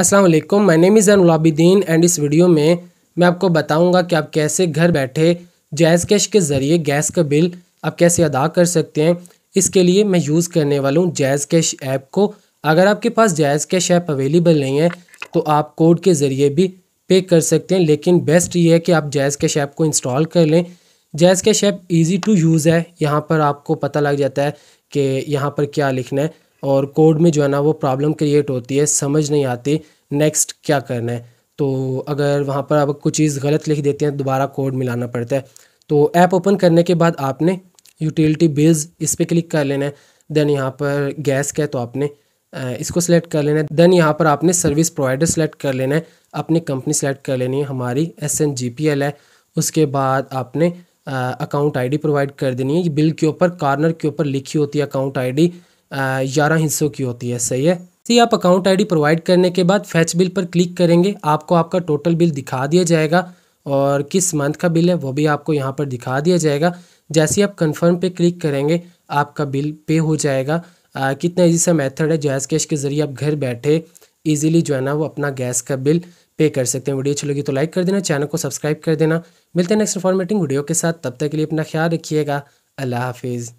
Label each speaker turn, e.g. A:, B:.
A: असलम मैं name is and इस वीडियो में मैं आपको बताऊंगा कि आप कैसे घर बैठे जैज़ कैश के ज़रिए गैस का बिल आप कैसे अदा कर सकते हैं इसके लिए मैं यूज़ करने वाला हूँ जैज़ कैश ऐप को अगर आपके पास जैज़ कैश ऐप अवेलेबल नहीं है तो आप कोड के ज़रिए भी पे कर सकते हैं लेकिन बेस्ट ये है कि आप जैज़ कैश ऐप को इंस्टॉल कर लें JazzCash app easy to use है यहाँ पर आपको पता लग जाता है कि यहाँ पर क्या लिखना है और कोड में जो है ना वो प्रॉब्लम क्रिएट होती है समझ नहीं आती नेक्स्ट क्या करना है तो अगर वहाँ पर आप कुछ चीज़ गलत लिख देते हैं दोबारा कोड मिलाना पड़ता है तो ऐप ओपन करने के बाद आपने यूटिलिटी बिल्स इस पर क्लिक कर लेना है देन यहाँ पर गैस का है तो आपने इसको सिलेक्ट कर लेना है देन यहाँ पर आपने सर्विस प्रोवाइडर सेलेक्ट कर लेना है अपनी कंपनी सेलेक्ट कर लेनी है हमारी S N G P L है उसके बाद आपने अकाउंट आईडी प्रोवाइड कर देनी है ये बिल के ऊपर कॉर्नर के ऊपर लिखी होती है अकाउंट आईडी ग्यारह हिस्सों की होती है सही है सी तो आप अकाउंट आईडी प्रोवाइड करने के बाद फैच बिल पर क्लिक करेंगे आपको आपका टोटल बिल दिखा दिया जाएगा और किस मंथ का बिल है वो भी आपको यहाँ पर दिखा दिया जाएगा जैसे आप कन्फर्म पर क्लिक करेंगे आपका बिल पे हो जाएगा आ, कितना ईजी सा मेथड है जैस कैश के ज़रिए आप घर बैठे ईजिली जो है ना वो अपना गैस का बिल पे कर सकते हैं वीडियो अच्छी लगी तो लाइक कर देना चैनल को सब्सक्राइब कर देना मिलते हैं नेक्स्ट फॉर्मेटिंग वीडियो के साथ तब तक के लिए अपना ख्याल रखिएगा अल्लाह हाफिज़